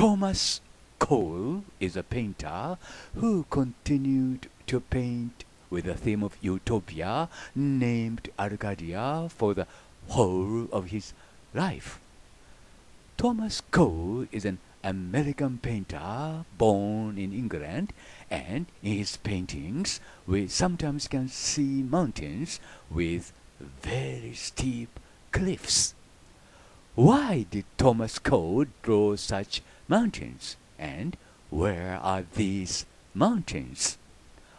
Thomas Cole is a painter who continued to paint with the theme of utopia named Arcadia for the whole of his life. Thomas Cole is an American painter born in England and in his paintings we sometimes can see mountains with very steep cliffs. Why did Thomas Cole draw such mountains, and where are these mountains?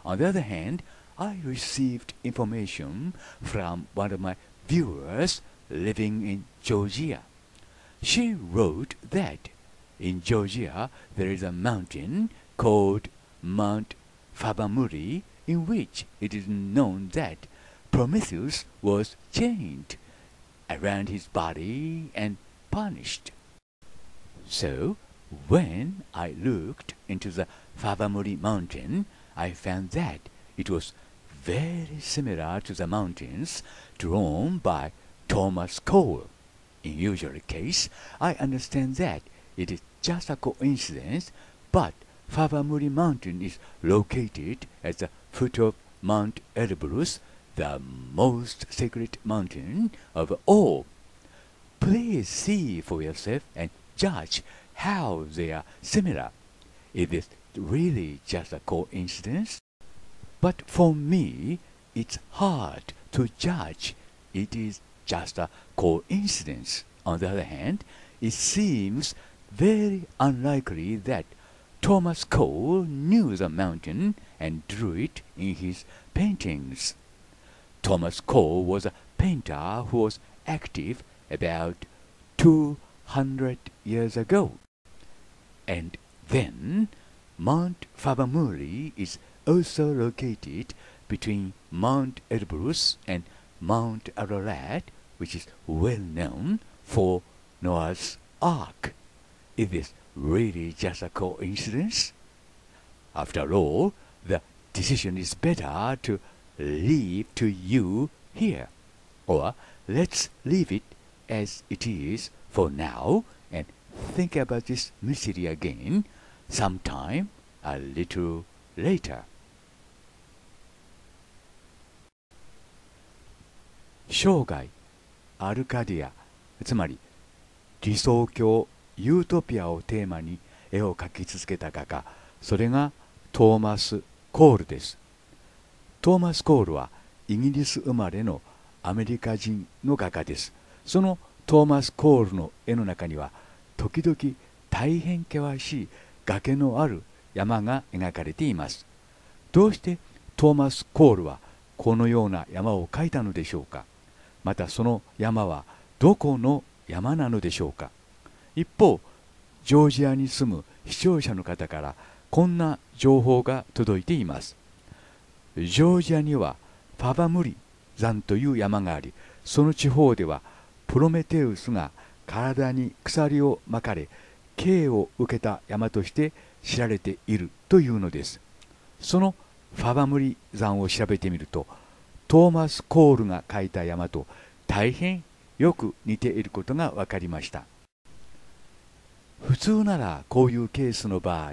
On the other hand, I received information from one of my viewers living in Georgia. She wrote that in Georgia there is a mountain called Mount Fabamuri in which it is known that Prometheus was chained around his body and punished. So when I looked into the Mori mountain, I found that it was very similar to the mountains drawn by Thomas Cole. In usual case, I understand that it is just a coincidence, but Mori mountain is located at the foot of Mount Elbrus, the most sacred mountain of all. Please see for yourself and judge how they are similar. It is really just a coincidence? But for me, it's hard to judge. It is just a coincidence. On the other hand, it seems very unlikely that Thomas Cole knew the mountain and drew it in his paintings. Thomas Cole was a painter who was active about two hundred years ago. And then Mount Fabamuri is also located between Mount Elbrus and Mount Ararat, which is well known for Noah's Ark. Is this really just a coincidence? After all, the decision is better to leave to you here, or let's leave it as it is for now and think about this mystery again sometime a little later. 生涯アルカディアつまり理想郷ユートピアをテーマに絵を描き続けた画家それがトーマス・コールですトーマス・コールはイギリス生まれのアメリカ人の画家ですその「トーマス・コールの絵の中には時々大変険しい崖のある山が描かれていますどうしてトーマス・コールはこのような山を描いたのでしょうかまたその山はどこの山なのでしょうか一方ジョージアに住む視聴者の方からこんな情報が届いていますジョージアにはファバムリ山という山がありその地方ではプロメテウスが体に鎖を巻かれ刑を受けた山として知られているというのですそのファバムリ山を調べてみるとトーマス・コールが描いた山と大変よく似ていることが分かりました普通ならこういうケースの場合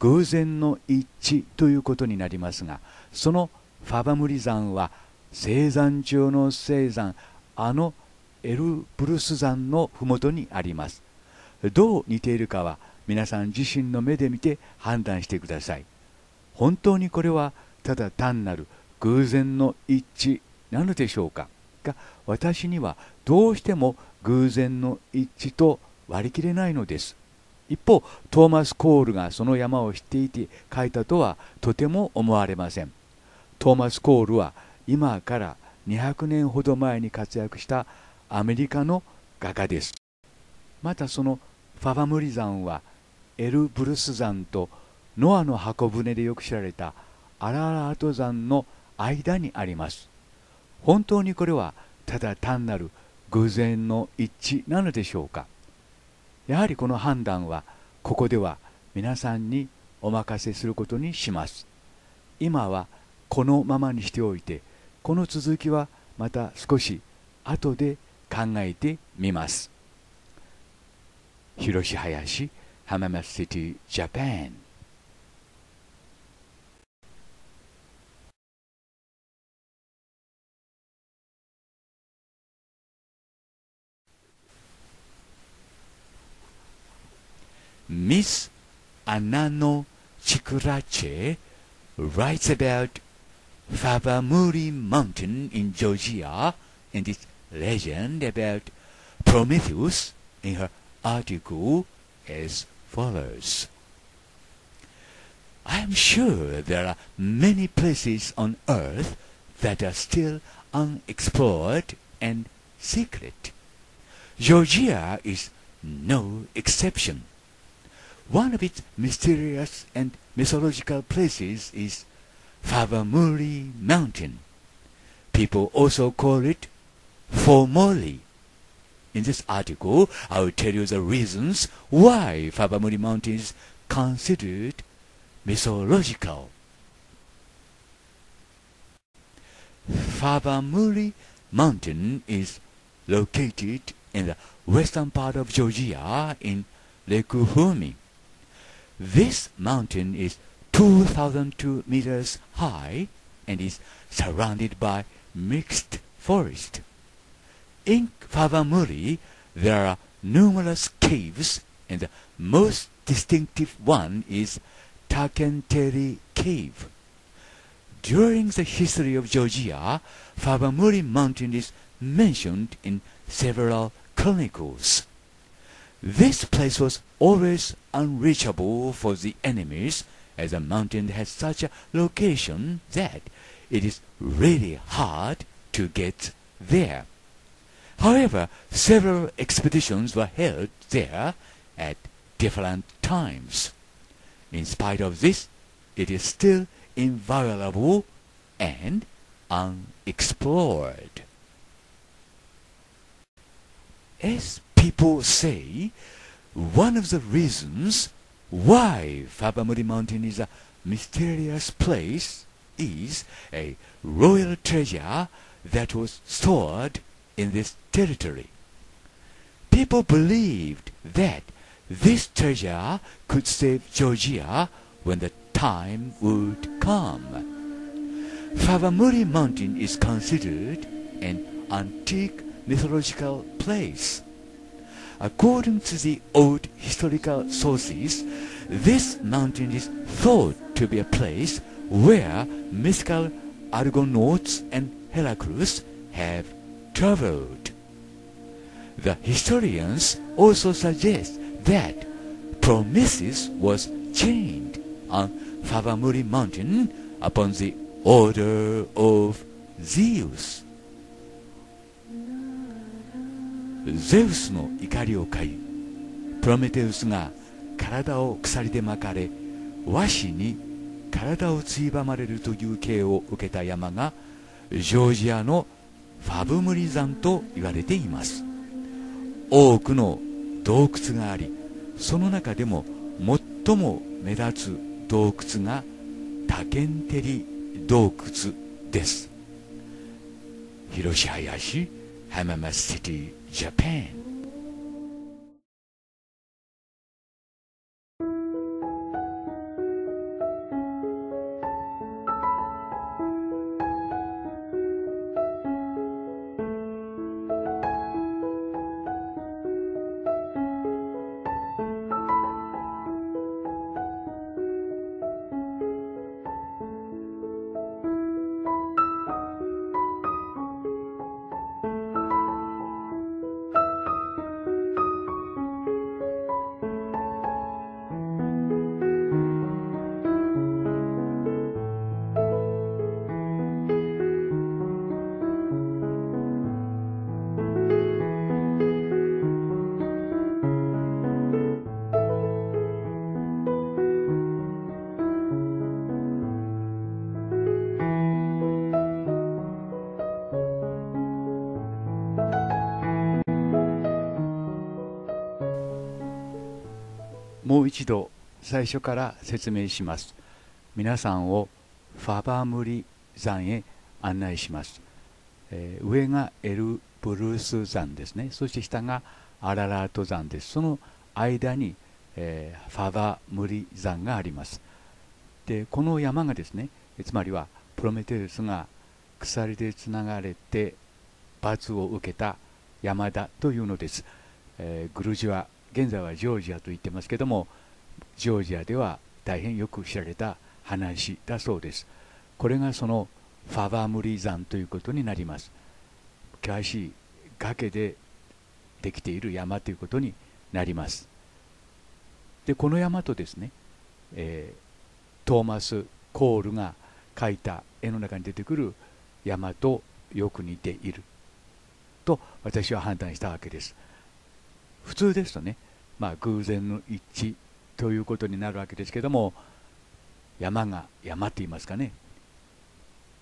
偶然の一致ということになりますがそのファバムリ山は生山中の生山あのエルブルス山の麓にありますどう似ているかは皆さん自身の目で見て判断してください本当にこれはただ単なる偶然の一致なのでしょうかが私にはどうしても偶然の一致と割り切れないのです一方トーマス・コールがその山を知っていて書いたとはとても思われませんトーマス・コールは今から200年ほど前に活躍したアメリカの画家ですまたそのファファムリ山はエル・ブルス山とノアの箱舟でよく知られたアラアラート山の間にあります本当にこれはただ単なる偶然の一致なのでしょうかやはりこの判断はここでは皆さんにお任せすることにします今はこのままにしておいてこの続きはまた少し後で考えてみます。広志林浜松シティジャパンミス・アナノ・チクラチェ writes about Fabamuri Mountain in Georgia and its legend about Prometheus in her article as follows. I am sure there are many places on earth that are still unexplored and secret. Georgia is no exception. One of its mysterious and mythological places is Favamuri Mountain. People also call it formally. In this article, I will tell you the reasons why Fabamuri Mountain is considered mythological. Fabamuri Mountain is located in the western part of Georgia in Lake Humi. This mountain is 2,002 meters high and is surrounded by mixed forest. In Kawamuri, there are numerous caves, and the most distinctive one is Takenteri Cave. During the history of Georgia, Kawamuri Mountain is mentioned in several chronicles. This place was always unreachable for the enemies, as the mountain has such a location that it is really hard to get there. However, several expeditions were held there at different times. In spite of this, it is still inviolable and unexplored. As people say, one of the reasons why Fabamuri Mountain is a mysterious place is a royal treasure that was stored in this territory. People believed that this treasure could save Georgia when the time would come. Favamuri Mountain is considered an antique mythological place. According to the old historical sources, this mountain is thought to be a place where mythical Argonauts and Heracles have traveled. The historians also suggest that Prometheus was chained on Favamuri mountain upon the order of Zeus. ゼウスの怒りを買いプロメテウスが体を鎖で巻かれ和紙に体をついばまれるという刑を受けた山がジョージアのファブムリ山と言われています多くの洞窟がありその中でも最も目立つ洞窟がタケンテリ洞窟です広し林浜松シティジャパンう一度最初から説明します皆さんをファバムリ山へ案内します、えー、上がエルブルース山ですねそして下がアララート山ですその間に、えー、ファバムリ山がありますでこの山がですねつまりはプロメテウスが鎖でつながれて罰を受けた山だというのです、えー、グルジュア現在はジョージアと言ってますけどもジョージアでは大変よく知られた話だそうですこれがそのファバムリ山ということになります険しい崖でできている山ということになりますでこの山とですね、えー、トーマス・コールが描いた絵の中に出てくる山とよく似ていると私は判断したわけです。普通ですとね、まあ、偶然の一致ということになるわけですけども山が山って言いますかね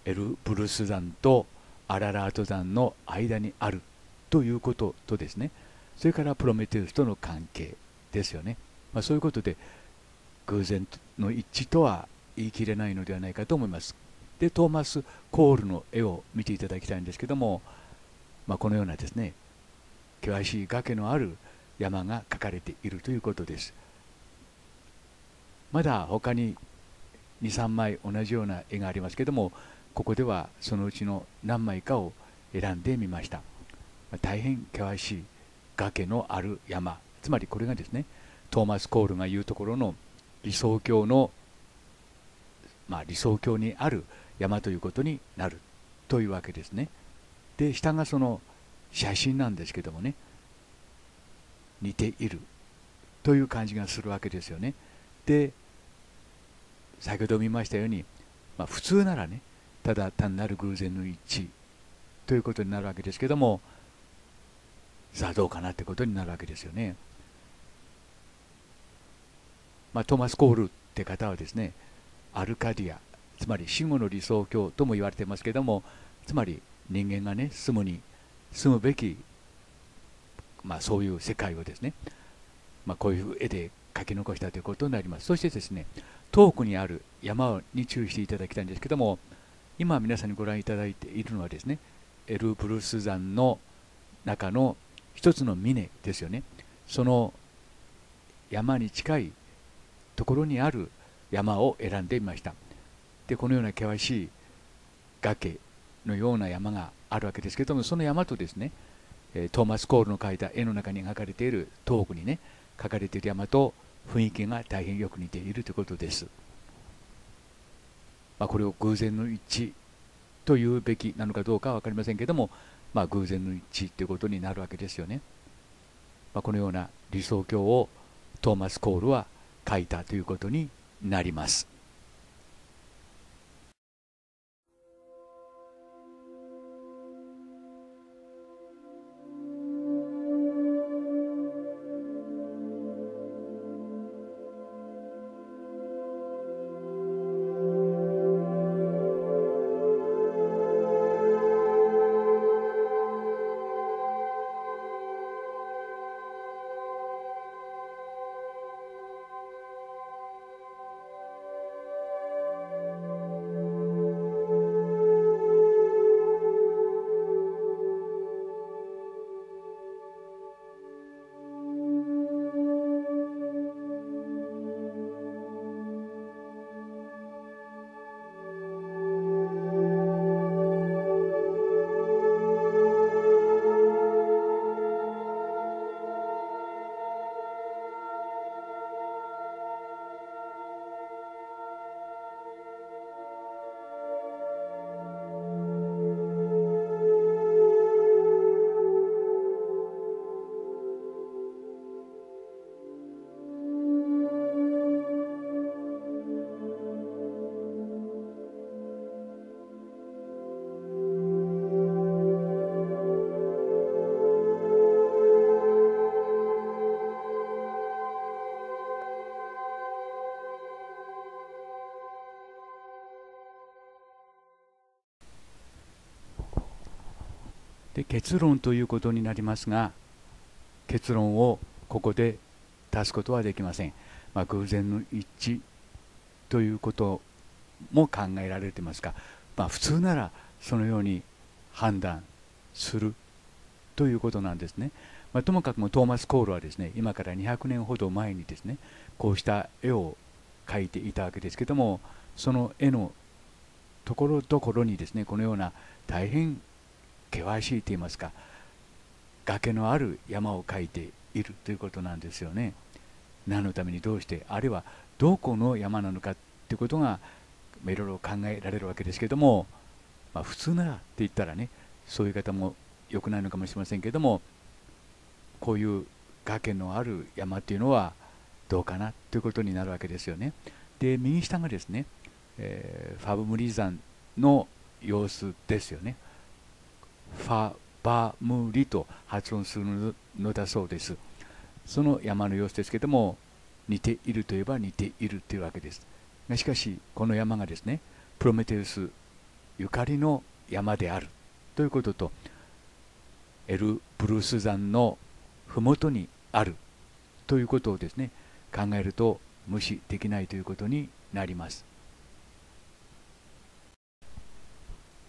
エルブルス山とアララート山の間にあるということとですねそれからプロメテウスとの関係ですよね、まあ、そういうことで偶然の一致とは言い切れないのではないかと思いますでトーマス・コールの絵を見ていただきたいんですけども、まあ、このようなですね険しい崖のある山が書かれているということですまだ他に23枚同じような絵がありますけどもここではそのうちの何枚かを選んでみました大変険しい崖のある山つまりこれがですねトーマス・コールが言うところの理想郷の、まあ、理想郷にある山ということになるというわけですねで下がその写真なんですけどもね似ているという感じがするわけですよね。で先ほど見ましたように、まあ、普通ならねただ単なる偶然の一致ということになるわけですけどもさあどうかなってことになるわけですよね。まあ、トマス・コールって方はですねアルカディアつまり死後の理想郷とも言われてますけどもつまり人間がね住むに住むべきまあ、そういう世界をですね、まあ、こういう絵で描き残したということになりますそしてですね東北にある山に注意していただきたいんですけども今皆さんにご覧いただいているのはですねエル・ブルース山の中の一つの峰ですよねその山に近いところにある山を選んでみましたでこのような険しい崖のような山があるわけですけどもその山とですねトーマス・コールの描いた絵の中に描かれている東北にね描かれている山と雰囲気が大変よく似ているということです、まあ、これを偶然の一致というべきなのかどうかは分かりませんけども、まあ、偶然の一致ということになるわけですよね、まあ、このような理想郷をトーマス・コールは描いたということになります結論ということになりますが結論をここで出すことはできません、まあ、偶然の一致ということも考えられてますが、まあ、普通ならそのように判断するということなんですね、まあ、ともかくもトーマス・コールはですね今から200年ほど前にですねこうした絵を描いていたわけですけどもその絵のところどころにですねこのような大変険しいと言いますか崖のある山を描いているということなんですよね。何のためにどうしてあるいはどこの山なのかっていうことがいろいろ考えられるわけですけども、まあ、普通ならって言ったらねそういう方も良くないのかもしれませんけどもこういう崖のある山っていうのはどうかなということになるわけですよね。で右下がですね、えー、ファブムリザ山の様子ですよね。ファバムリと発音するのだそうですその山の様子ですけども似ているといえば似ているというわけですしかしこの山がですねプロメテウスゆかりの山であるということとエル・ブルース山の麓にあるということをですね考えると無視できないということになります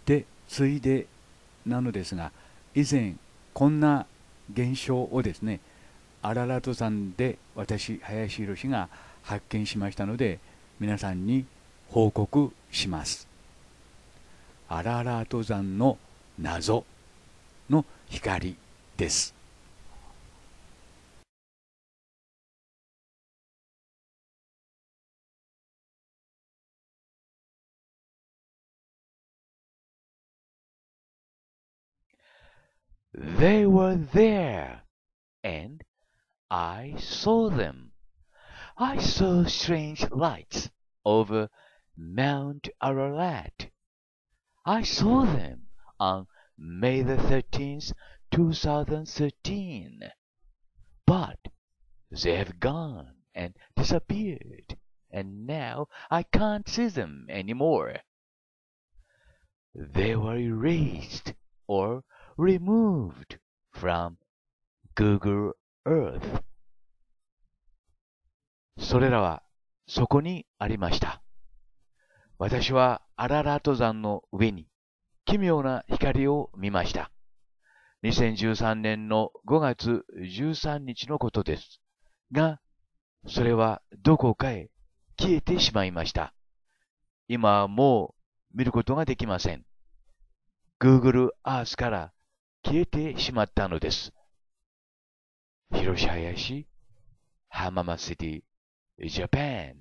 で次いでなのですが以前こんな現象をですねアララト山で私林宏が発見しましたので皆さんに報告しますアララート山の謎の光です They were there, and I saw them. I saw strange lights over Mount Ararat. I saw them on May the 13th, 2013. But they have gone and disappeared, and now I can't see them any more. They were erased or removed from Google Earth それらはそこにありました。私はアララート山の上に奇妙な光を見ました。2013年の5月13日のことです。が、それはどこかへ消えてしまいました。今はもう見ることができません。Google Earth から消えてしまったのです。広島市、浜松シティ、ジャパ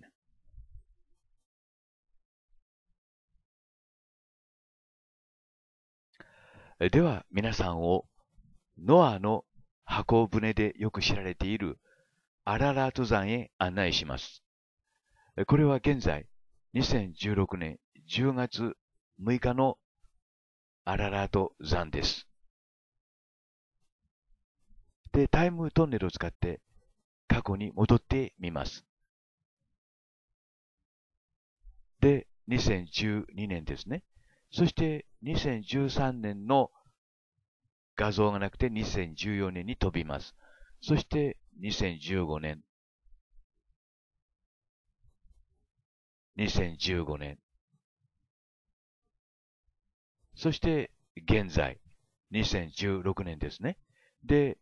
ン。では皆さんをノアの箱舟でよく知られているアララ登山へ案内します。これは現在2016年10月6日のアララート山です。で、タイムトンネルを使って過去に戻ってみます。で、2012年ですね。そして2013年の画像がなくて2014年に飛びます。そして2015年。2015年。そして現在。2016年ですね。で、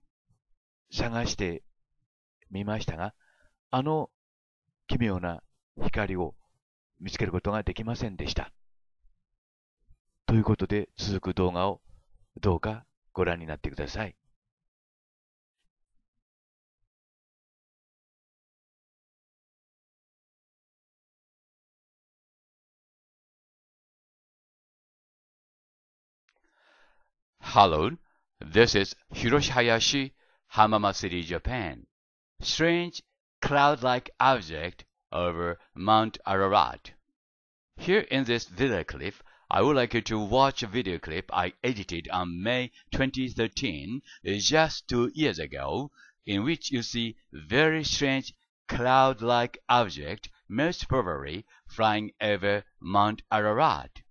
探してみましたが、あの奇妙な光を見つけることができませんでした。ということで続く動画をどうかご覧になってください。Hello, this is Hiroshi Hayashi Hamama City, Japan. Strange cloud-like object over Mount Ararat. Here in this video clip, I would like you to watch a video clip I edited on May 2013, uh, just two years ago, in which you see very strange cloud-like object, most probably flying over Mount Ararat.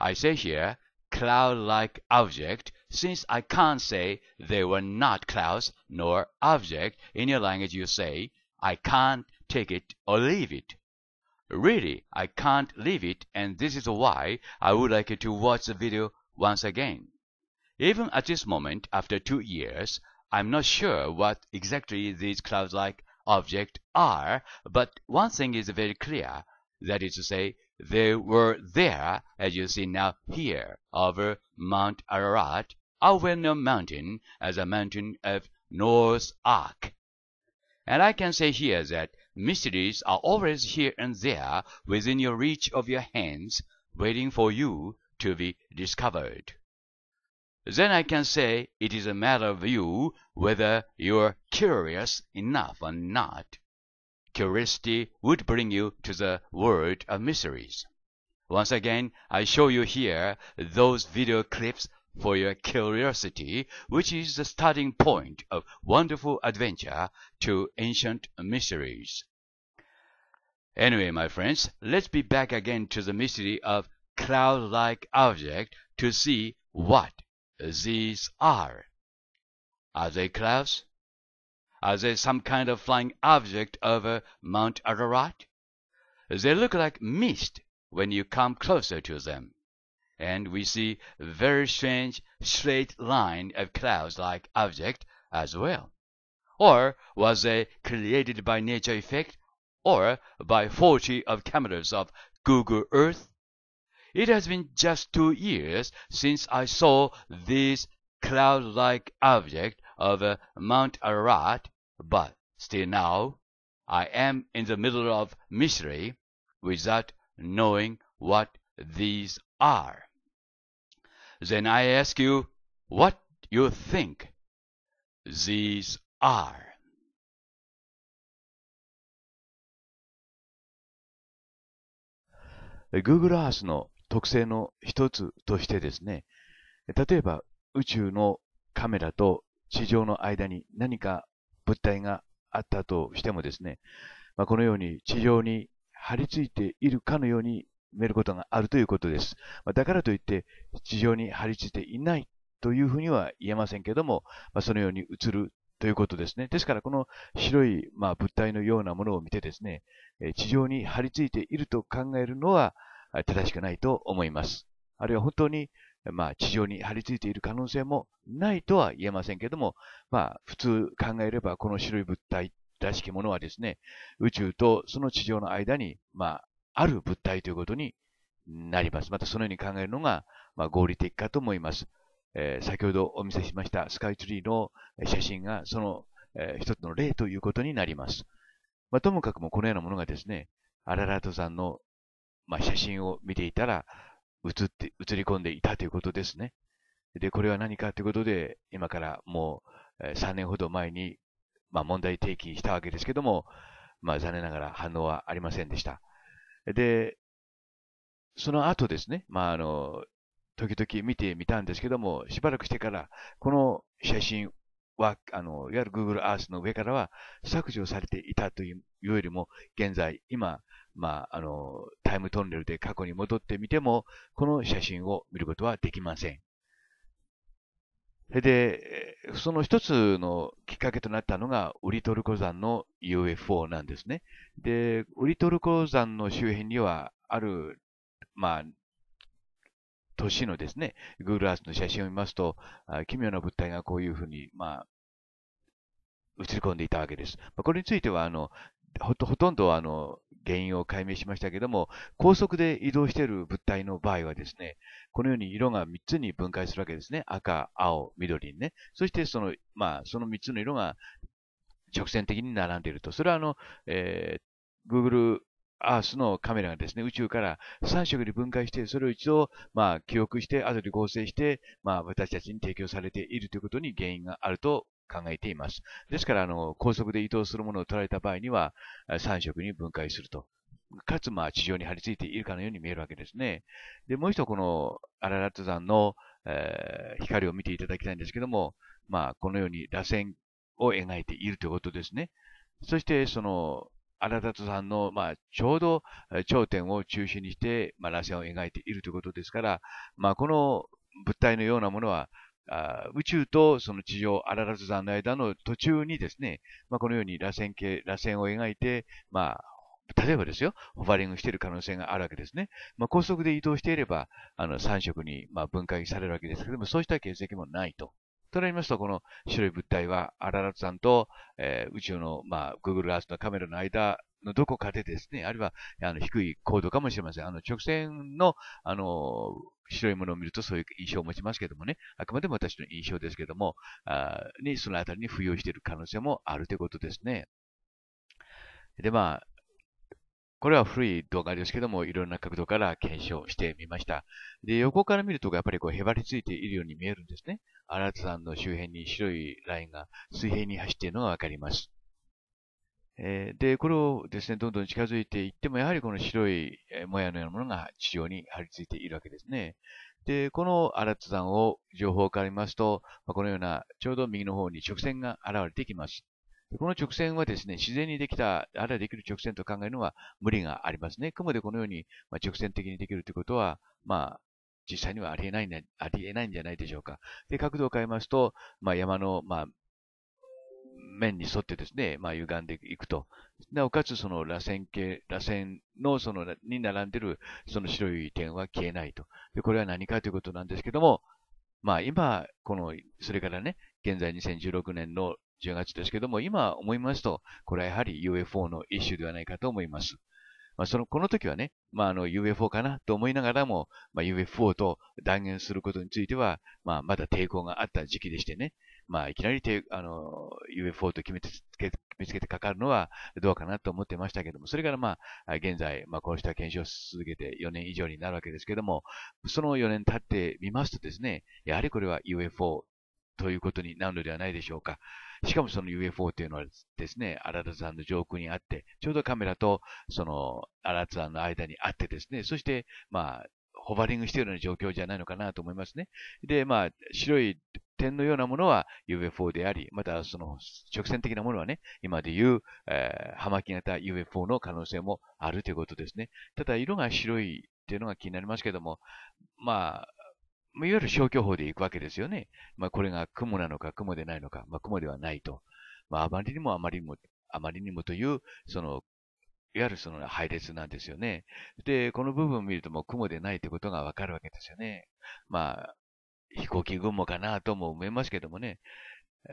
I say here cloud-like object since I can't say they were not clouds nor objects in your language you say, I can't take it or leave it. Really, I can't leave it and this is why I would like you to watch the video once again. Even at this moment, after two years, I'm not sure what exactly these clouds like objects are, but one thing is very clear, that is to say, they were there, as you see now here, over Mount Ararat, Alvena Mountain, as a mountain of North Ark. And I can say here that mysteries are always here and there within your reach of your hands, waiting for you to be discovered. Then I can say it is a matter of you whether you're curious enough or not curiosity would bring you to the world of mysteries. Once again, I show you here those video clips for your curiosity, which is the starting point of wonderful adventure to ancient mysteries. Anyway, my friends, let's be back again to the mystery of cloud-like object to see what these are. Are they clouds? Are they some kind of flying object over Mount Ararat? They look like mist when you come closer to them, and we see very strange straight line of clouds-like object as well. Or was they created by nature effect, or by forty of cameras of Google Earth? It has been just two years since I saw this cloud-like object of uh, Mount Ararat, but still now I am in the middle of misery, without knowing what these are. Then I ask you what you think these are. Google Earth の特性の一つとしてですね、例えば宇宙のカメラと地上の間に何か物体があったとしてもですね、まあ、このように地上に張り付いているかのように見えることがあるということです。まあ、だからといって地上に張り付いていないというふうには言えませんけども、まあ、そのように映るということですね。ですから、この白い、まあ、物体のようなものを見てですね、地上に張り付いていると考えるのは正しくないと思います。あるいは本当にまあ、地上に張り付いている可能性もないとは言えませんけども、まあ、普通考えればこの白い物体らしきものはですね、宇宙とその地上の間に、まあ、ある物体ということになります。またそのように考えるのが、まあ、合理的かと思います。えー、先ほどお見せしましたスカイツリーの写真がその、えー、一つの例ということになります。まあ、ともかくもこのようなものがですね、アララートさんの、まあ、写真を見ていたら、映って、映り込んでいたということですね。で、これは何かということで、今からもう3年ほど前に、まあ、問題提起したわけですけども、まあ、残念ながら反応はありませんでした。で、その後ですね、まあ、あの、時々見てみたんですけども、しばらくしてから、この写真は、あの、いわゆる Google Earth の上からは削除されていたというよりも、現在、今、まあ、あの、タイムトンネルで過去に戻ってみても、この写真を見ることはできません。それで、その一つのきっかけとなったのが、ウリトルコ山の UFO なんですね。で、ウリトルコ山の周辺には、ある、まあ、都市のですね、Google Earth の写真を見ますと、奇妙な物体がこういうふうに、まあ、映り込んでいたわけです。これについては、あの、ほとんどあの原因を解明しましたけども、高速で移動している物体の場合はですね、このように色が3つに分解するわけですね。赤、青、緑にね。そしてその、まあ、その3つの色が直線的に並んでいると。それはあの、えー、Google アースのカメラがですね、宇宙から3色に分解して、それを一度、まあ、記憶して、後で合成して、まあ、私たちに提供されているということに原因があると考えています。ですから、あの、高速で移動するものを捉えた場合には、3色に分解すると。かつ、まあ、地上に張り付いているかのように見えるわけですね。で、もう一度、このアララット山の、えー、光を見ていただきたいんですけども、まあ、このように螺旋を描いているということですね。そして、その、アララト山の、まあ、ちょうど頂点を中心にして、まあ、螺旋を描いているということですから、まあ、この物体のようなものは、宇宙とその地上、アララズ山の間の途中にですね、まあ、このように螺旋形、螺旋を描いて、まあ、例えばですよ、ホバリングしている可能性があるわけですね。まあ、高速で移動していれば、あの、3色に、まあ、分解されるわけですけども、そうした形跡もないと。となりますと、この白い物体は、アララツさんと、えー、宇宙の、まあ、Google Earth のカメラの間のどこかでですね、あるいは、あの、低い高度かもしれません。あの、直線の、あの、白いものを見るとそういう印象を持ちますけどもね、あくまでも私の印象ですけども、あにそのあたりに付与している可能性もあるということですね。で、まあ、これは古い動画ですけども、いろんな角度から検証してみました。で、横から見ると、やっぱりこう、へばりついているように見えるんですね。新田さんの周辺に白いラインが水平に走っているのがわかります。えで、これをですね、どんどん近づいていっても、やはりこの白いもやのようなものが地上に張り付いているわけですね。で、この荒津山を情報から見ますと、まこのようなちょうど右の方に直線が現れてきます。この直線はですね、自然にできた、あらはできる直線と考えるのは無理がありますね。雲でこのように直線的にできるということは、まあ、実際にはありえない、ありえないんじゃないでしょうか。で、角度を変えますと、まあ、山の、まあ、面に沿ってですね、まあ、歪んでいくと。なおかつ、その螺旋形、螺旋の、その、に並んでる、その白い点は消えないと。で、これは何かということなんですけども、まあ、今、この、それからね、現在2016年の10月ですけども、今思いますと、これはやはり UFO の一種ではないかと思います。まあ、その、この時はね、まあ、あの、UFO かなと思いながらも、まあ、UFO と断言することについては、まあ、まだ抵抗があった時期でしてね。まあ、いきなりて、あの、UFO と決めつけ見つけてかかるのはどうかなと思ってましたけども、それからまあ、現在、まあ、こうした検証を続けて4年以上になるわけですけども、その4年経ってみますとですね、やはりこれは UFO ということになるのではないでしょうか。しかもその UFO というのはですね、アラル山の上空にあって、ちょうどカメラとそのアラル山の間にあってですね、そして、まあ、ホバリングしているような状況じゃないのかなと思いますね。で、まあ、白い点のようなものは UFO であり、またその直線的なものはね、今でいう、えー、葉巻型 UFO の可能性もあるということですね。ただ、色が白いっていうのが気になりますけども、まあ、いわゆる消去法でいくわけですよね。まあ、これが雲なのか雲でないのか、まあ、雲ではないと。まあ、あまりにもあまりにも、あまりにもという、そのいわゆるその配列なんですよね。で、この部分を見るともう雲でないってことがわかるわけですよね。まあ、飛行機雲かなとも思いますけどもね。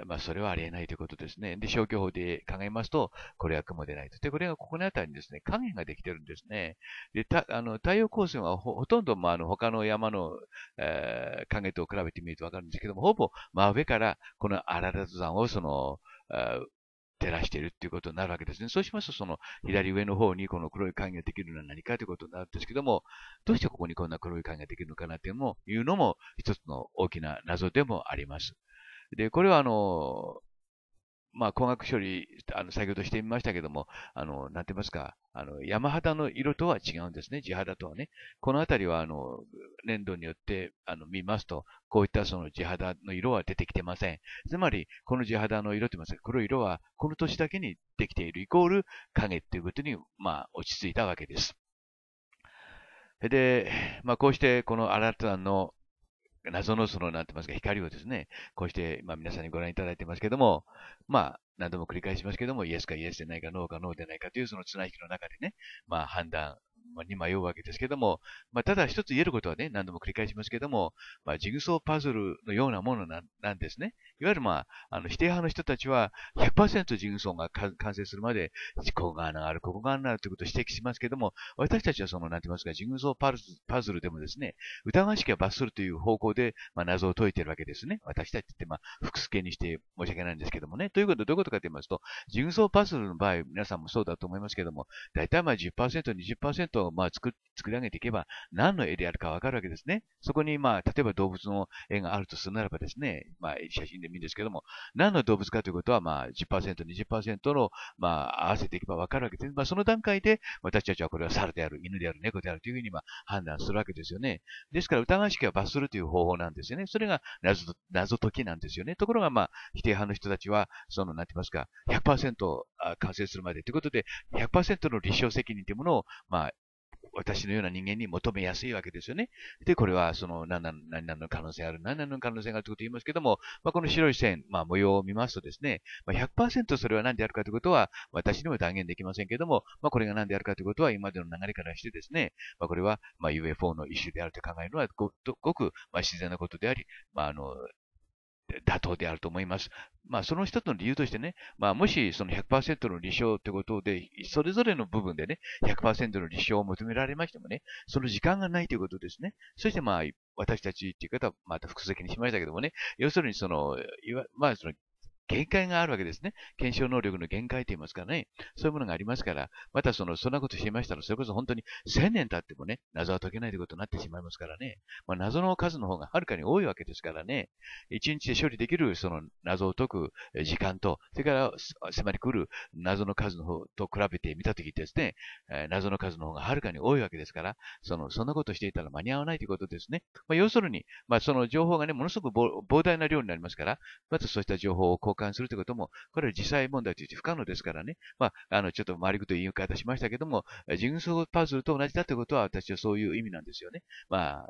まあ、それはありえないということですね。で、消去法で考えますと、これは雲でないと。で、これがここのあたりにですね、影ができてるんですね。で、た、あの、太陽光線はほとんど、まあ、あの、他の山の、えー、影と比べてみるとわかるんですけども、ほぼ真上から、このアララト山を、その、照らしているっていうことになるわけですね。そうしますと、その左上の方にこの黒い影ができるのは何かということになるんですけども、どうしてここにこんな黒い影ができるのかなというのも一つの大きな謎でもあります。で、これはあの、まあ、光学処理、あの、先ほどしてみましたけども、あの、なんて言いますか、あの、山肌の色とは違うんですね、地肌とはね。このあたりは、あの、粘土によって、あの、見ますと、こういったその地肌の色は出てきてません。つまり、この地肌の色って言いますか、黒い色は、この年だけにできているイコール影っていうことに、まあ、落ち着いたわけです。で、まあ、こうして、このアラトアンの謎のその、なんて言いますか、光をですね、こうして、まあ皆さんにご覧いただいてますけども、まあ、何度も繰り返しますけども、イエスかイエスでないか、ノーかノーでないかというその綱引きの中でね、まあ判断に迷うわけですけども、まあ、ただ一つ言えることはね、何度も繰り返しますけども、まあ、ジグソーパズルのようなものなんですね。いわゆる、まあ、あの、否定派の人たちは100%ジグソーが完成するまで、ここが穴がある、ここが穴があるということを指摘しますけども、私たちはその、なんて言いますか、ジグソーパズパズルでもですね、疑わしきは罰するという方向で、まあ、謎を解いてるわけですね。私たちって、まあ、複数形にして申し訳ないんですけどもね。ということはどういうことかと言いますと、ジグソーパズルの場合、皆さんもそうだと思いますけども、大体まあ10%、20%とをまあ作作り上げていけば、何の絵であるかわかるわけですね。そこに、まあ、例えば動物の絵があるとするならばですね、まあ、写真でいいんですけども、何の動物かということは、まあ10%、20%の、まあ、合わせていけばわかるわけです。まあ、その段階で、私たちはこれは猿である、犬である、猫であるというふうに、まあ、判断するわけですよね。ですから、疑わしきは罰するという方法なんですよね。それが謎、謎解きなんですよね。ところが、まあ、否定派の人たちは、その、なんて言いますか、100%完成するまでということで、100%の立証責任というものを、まあ、私のような人間に求めやすいわけですよね。で、これは、その、何々、何の可能性ある、何々の可能性があるということを言いますけども、まあ、この白い線、まあ、模様を見ますとですね、まあ、100%それは何であるかということは、私にも断言できませんけども、まあ、これが何であるかということは、今までの流れからしてですね、まあ、これは、まあ、UFO の一種であると考えるのはご、ごく、まあ、自然なことであり、まあ、あの、妥当であると思います。まあ、その一つの理由としてね、まあ、もしその100%の立証ってことで、それぞれの部分でね、100%の立証を求められましてもね、その時間がないということですね。そしてまあ、私たちっていう方は、また複数にしましたけどもね、要するにその、いわまあ、その限界があるわけですね。検証能力の限界と言いますかね。そういうものがありますから、またその、そんなことしていましたら、それこそ本当に1000年経ってもね、謎は解けないということになってしまいますからね。まあ、謎の数の方がはるかに多いわけですからね。1日で処理できる、その謎を解く時間と、それから迫り来る謎の数の方と比べてみたときですね、えー、謎の数の方がはるかに多いわけですから、その、そんなことしていたら間に合わないということですね。まあ、要するに、まあ、その情報がね、ものすごく膨大な量になりますから、またそうした情報を交換するということも、これは実際問題として不可能ですからね。まあ、あの、ちょっと回りくと言い方しましたけども、ジグソーパズルと同じだということは、私はそういう意味なんですよね。まあ、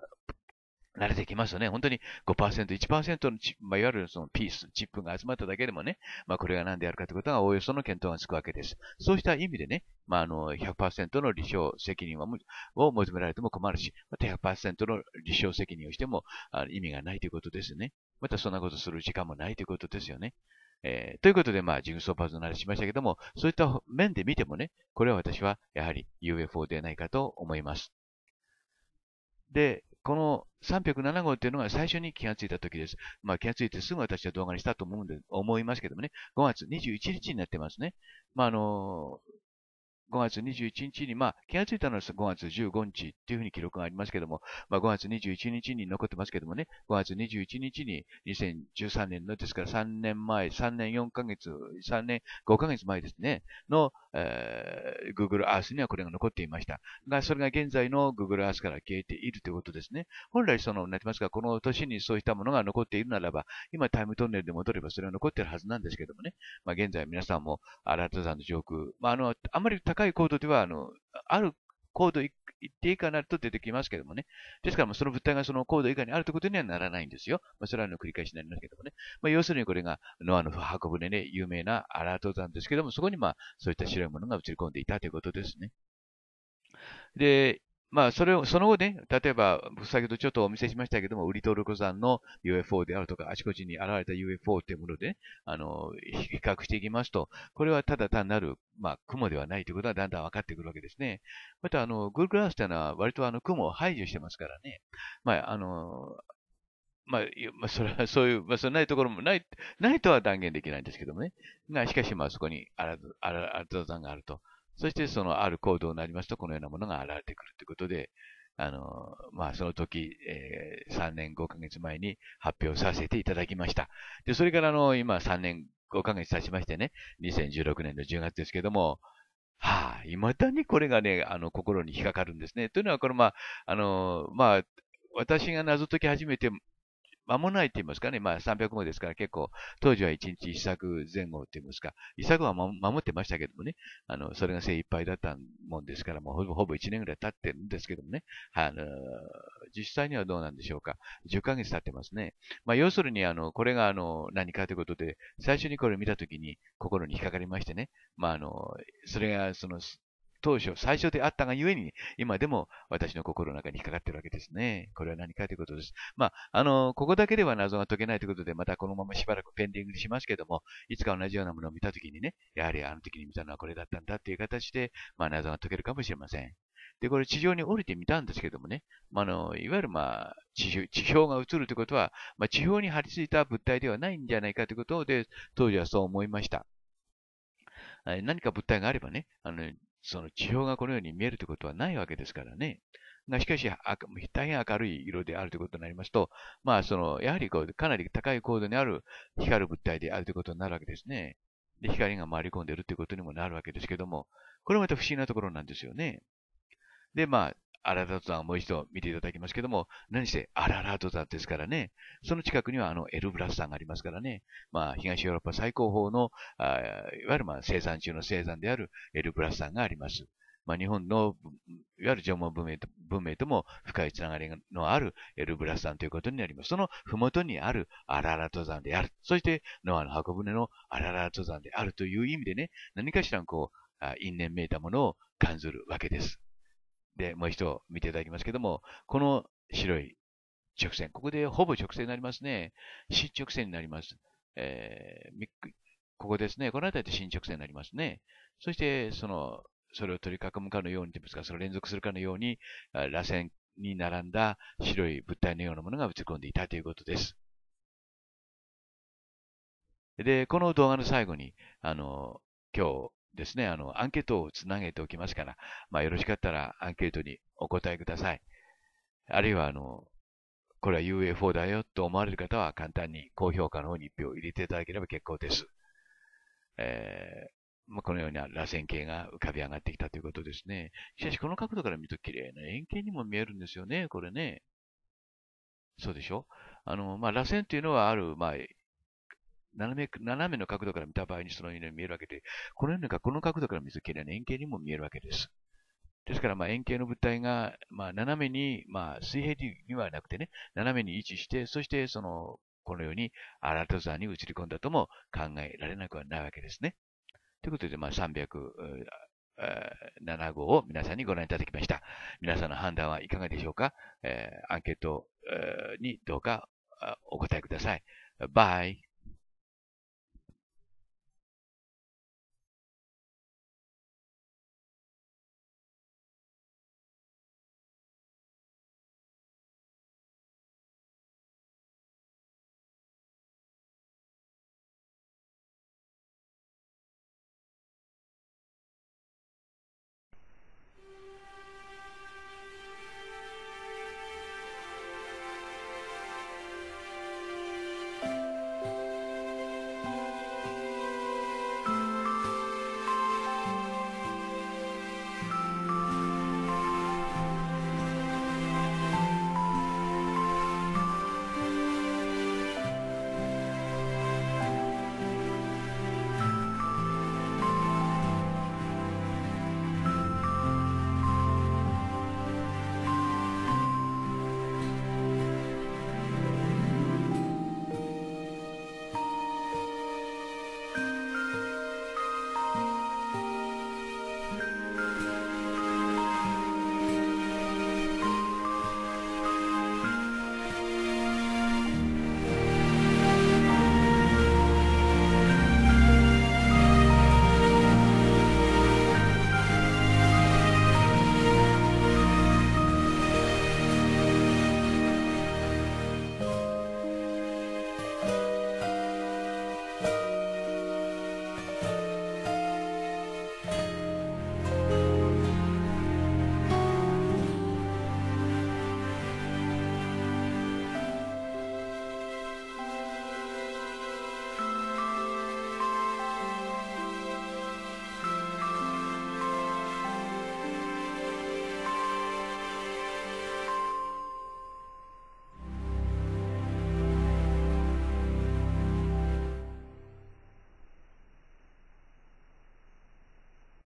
慣れてきますよね、本当に5%、1%のチップ、まあ、いわゆるそのピース、チップが集まっただけでもね、まあ、これが何であるかということがおおよその検討がつくわけです。そうした意味でね、まあ、あの、100%の立証責任はを求められても困るし、また100%の立証責任をしてもあ意味がないということですね。またそんなことする時間もないということですよね。えー、ということで、まあ、ジグソーパズルの話しましたけども、そういった面で見てもね、これは私はやはり UFO ではないかと思います。で、この307号っていうのが最初に気がついた時です。まあ、気がついてすぐ私は動画にしたと思うんで、思いますけどもね、5月21日になってますね。まあ、あの5月21日に、まあ、気がついたのは5月15日っていうふうに記録がありますけども、まあ、5月21日に残ってますけどもね、5月21日に2013年の、ですから3年前、3年4ヶ月、3年5ヶ月前ですね、の、えー、Google Earth にはこれが残っていました。が、それが現在の Google Earth から消えているということですね。本来その、なてますか、この年にそうしたものが残っているならば、今タイムトンネルで戻ればそれは残っているはずなんですけどもね、まあ、現在皆さんもアラート山の上空、まあ、あの、あまり高いードでは、あの、あるコード行って以下になると出てきますけどもね。ですから、その物体がそのード以下にあるということにはならないんですよ。まあ、それはの繰り返しになりますけどもね。まあ、要するにこれがノアの箱舟で、ね、有名なアラートなんですけども、そこにまあ、そういった白いものが映り込んでいたということですね。で、まあ、それを、その後ね、例えば、先ほどちょっとお見せしましたけども、ウリトルコさんの UFO であるとか、あちこちに現れた UFO というもので、ね、あの、比較していきますと、これはただ単なる、まあ、雲ではないということはだんだん分かってくるわけですね。また、あの、グルグラスというのは割とあの、雲を排除してますからね。まあ、あの、まあ、それはそういう、まあ、そんなところもない、ないとは断言できないんですけどもね。が、しかし、まあ、そこにあらず、あら、あらざんがあると。そしてそのある行動になりますと、このようなものが現れてくるということで、あの、まあ、その時、えー、3年5ヶ月前に発表させていただきました。で、それからの、今3年5ヶ月経ちましてね、2016年の10月ですけども、はあ、未だにこれがね、あの、心に引っかかるんですね。というのは、これ、まあ、あの、まあ、私が謎解き始めて間もないって言いますかね、まあ300号ですから結構、当時は1日1作前後って言いますか、1作は守ってましたけどもね、あの、それが精一杯だったもんですから、もうほぼほぼ1年ぐらい経ってるんですけどもね、あの、実際にはどうなんでしょうか。10ヶ月経ってますね。まあ要するに、あの、これがあの、何かということで、最初にこれ見たときに心に引っかかりましてね、まああの、それがその、当初、最初であったがゆえに、今でも私の心の中に引っかかってるわけですね。これは何かということです。まあ、あの、ここだけでは謎が解けないということで、またこのまましばらくペンディングにしますけども、いつか同じようなものを見たときにね、やはりあの時に見たのはこれだったんだっていう形で、まあ、謎が解けるかもしれません。で、これ地上に降りてみたんですけどもね、まあ、の、いわゆるまあ、地表、地表が映るということは、まあ、地表に張り付いた物体ではないんじゃないかということで、当時はそう思いました。何か物体があればね、あの、その地表がこのように見えるということはないわけですからね。しかし、大変明るい色であるということになりますと、まあ、その、やはりこう、かなり高い高度にある光る物体であるということになるわけですね。で、光が回り込んでいるということにもなるわけですけども、これまた不思議なところなんですよね。で、まあ、アララート山をもう一度見ていただきますけども、何せアララート山ですからね、その近くにはあのエルブラス山がありますからね、まあ、東ヨーロッパ最高峰の、あいわゆるまあ生産中の生産であるエルブラス山があります。まあ、日本の、いわゆる縄文文明と文明とも深いつながりのあるエルブラス山ということになります。その麓にあるアララ登山である。そして、ノアの箱舟のアララ登山であるという意味でね、何かしらこう、因縁めいたものを感じるわけです。で、もう一度見ていただきますけども、この白い直線、ここでほぼ直線になりますね。新直線になります。えー、ここですね。この辺りで新直線になりますね。そして、その、それを取り囲むかのようにといすか、それを連続するかのように、螺旋に並んだ白い物体のようなものが映り込んでいたということです。で、この動画の最後に、あの、今日ですね、あの、アンケートをつなげておきますから、まあ、よろしかったらアンケートにお答えください。あるいは、あの、これは UFO だよと思われる方は簡単に高評価の方に1票入れていただければ結構です。えー、まあ、このような螺旋形が浮かび上がってきたということですね。しかしこの角度から見ると綺麗な円形にも見えるんですよね、これね。そうでしょあの、まあ、螺旋というのはある、まあ、斜め、斜めの角度から見た場合にそのように見えるわけで、このようこの角度から見ると、経年円形にも見えるわけです。ですから、まあ、円形の物体が、まあ、斜めに、まあ、水平にはなくてね、斜めに位置して、そして、その、このように、アラート座に映り込んだとも考えられなくはないわけですね。ということで、まあ、307号を皆さんにご覧いただきました。皆さんの判断はいかがでしょうか、えー、アンケート、にどうかお答えください。バイ。